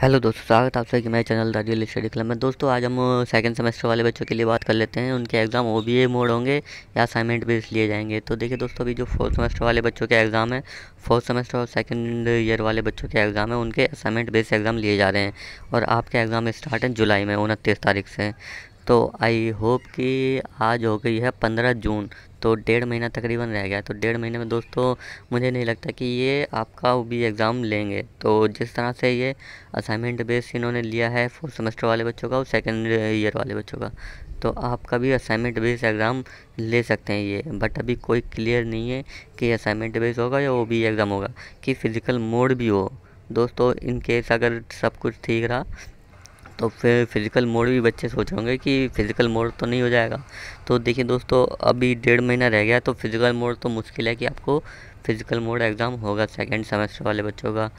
hello दोस्तों स्वागत आप सभी मेरे channel the real study club में दोस्तों आज हम सेकंड सेमेस्टर वाले बच्चों के लिए बात कर लेते हैं उनके exam O B A mode होंगे या असाइनमेंट बेस लिए जाएंगे तो देखिए दोस्तों अभी जो फोर्थ सेमेस्टर वाले बच्चों के एग्ज़ाम है फोर्थ सेमेस्टर और सेकंड ईयर वाले बच्चों के एग्ज़ाम है उनके असाइनमेंट बेस एग्ज़ाम लिए जा रहे हैं और आपके एग्ज़ाम स्टार्ट हैं जुलाई में उनतीस तारीख से तो आई होप कि आज हो गई है पंद्रह जून तो डेढ़ महीना तकरीबन रह गया तो डेढ़ महीने में दोस्तों मुझे नहीं लगता कि ये आपका भी एग्ज़ाम लेंगे तो जिस तरह से ये असाइनमेंट बेस इन्होंने लिया है फोर्थ सेमेस्टर वाले बच्चों का और सेकेंड ईयर वाले बच्चों का तो आपका भी असाइनमेंट बेस एग्ज़ाम ले सकते हैं ये बट अभी कोई क्लियर नहीं है कि असाइनमेंट बेस होगा या वो भी एग्ज़ाम होगा कि फ़िज़िकल मोड भी हो दोस्तों इन केस अगर सब कुछ ठीक रहा तो फिर फिज़िकल मोड भी बच्चे सोच रहे होंगे कि फ़िज़िकल मोड तो नहीं हो जाएगा तो देखिए दोस्तों अभी डेढ़ महीना रह गया तो फिज़िकल मोड तो मुश्किल है कि आपको फ़िज़िकल मोड एग्ज़ाम होगा सेकेंड सेमेस्टर वाले बच्चों का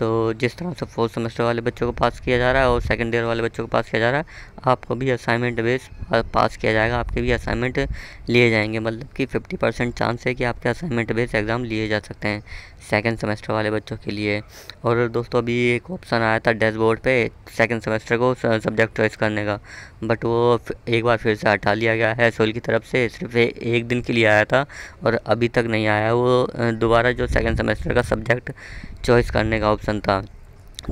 तो जिस तरह से फोर्थ सेमेस्टर वाले बच्चों को पास किया जा रहा है और सेकेंड ईयर वाले बच्चों को पास किया जा रहा है आपको भी असाइनमेंट बेस पास किया जाएगा आपके भी असाइनमेंट लिए जाएंगे मतलब कि फिफ्टी परसेंट चांस है कि आपके असाइनमेंट बेस एग्ज़ाम लिए जा सकते हैं सेकेंड सेमेस्टर वाले बच्चों के लिए और दोस्तों अभी एक ऑप्शन आया था डैशबोर्ड पर सेकेंड सेमेस्टर को सब्जेक्ट चॉइस करने का बट वो एक बार फिर से हटा लिया गया है सोल की तरफ से सिर्फ एक दिन के लिए आया था और अभी तक नहीं आया वो दोबारा जो सेकेंड सेमेस्टर का सब्जेक्ट चॉइस करने का ऑप्शन ऑप्शन था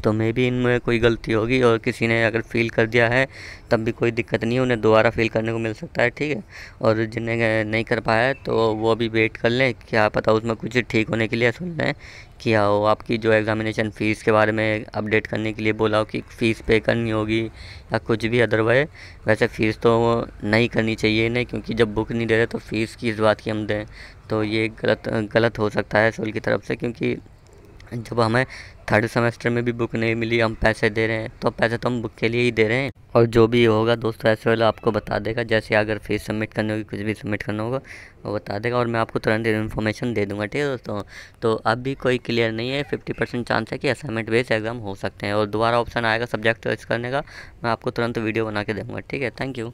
तो मे भी इनमें कोई गलती होगी और किसी ने अगर फ़ील कर दिया है तब भी कोई दिक्कत नहीं उन्हें दोबारा फ़ील करने को मिल सकता है ठीक है और जिन्हें नहीं कर पाया है तो वो अभी वेट कर लें क्या पता उसमें कुछ ठीक होने के लिए सुन लें क्या हो आपकी जो एग्ज़ामिनेशन फ़ीस के बारे में अपडेट करने के लिए बोला हो कि फ़ीस पे करनी होगी या कुछ भी अदरवाइज वैसे फ़ीस तो नहीं करनी चाहिए नहीं क्योंकि जब बुक नहीं दे रहे तो फ़ीस इस बात की हम दें तो ये गलत गलत हो सकता है सोल की तरफ से क्योंकि जब हमें थर्ड सेमेस्टर में भी बुक नहीं मिली हम पैसे दे रहे हैं तो पैसे तो हम बुक के लिए ही दे रहे हैं और जो भी होगा दोस्तों ऐसे वाला आपको बता देगा जैसे अगर फीस सबमिट करनी होगी कुछ भी सबमिट करना होगा वो बता देगा और मैं आपको तुरंत इन्फॉर्मेशन दे दूंगा ठीक है दोस्तों तो अब भी कोई क्लियर नहीं है फिफ्टी परसेंट चांस है कि असाइनमेंट बेस्ड एग्जाम हो सकते हैं और दोबारा ऑप्शन आएगा सब्जेक्ट चॉइस करने का मैं आपको तुरंत वीडियो बना के दूँगा ठीक है थैंक यू